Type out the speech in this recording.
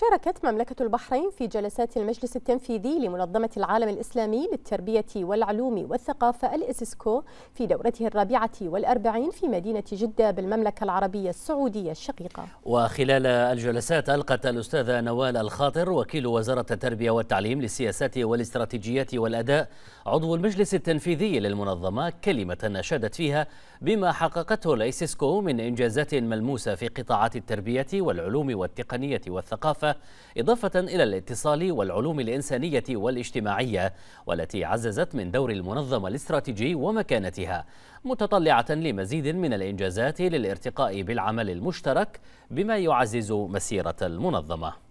شاركت مملكة البحرين في جلسات المجلس التنفيذي لمنظمة العالم الإسلامي للتربية والعلوم والثقافة الإسسكو في دورته الرابعة والأربعين في مدينة جدة بالمملكة العربية السعودية الشقيقة وخلال الجلسات ألقت الأستاذة نوال الخاطر وكيل وزارة التربية والتعليم للسياسات والاستراتيجيات والأداء عضو المجلس التنفيذي للمنظمة كلمة أشادت فيها بما حققته الإسسكو من إنجازات ملموسة في قطاعات التربية والعلوم والتقنية والثقافة الثقافة إضافة إلى الاتصال والعلوم الإنسانية والاجتماعية والتي عززت من دور المنظمة الاستراتيجي ومكانتها متطلعة لمزيد من الإنجازات للارتقاء بالعمل المشترك بما يعزز مسيرة المنظمة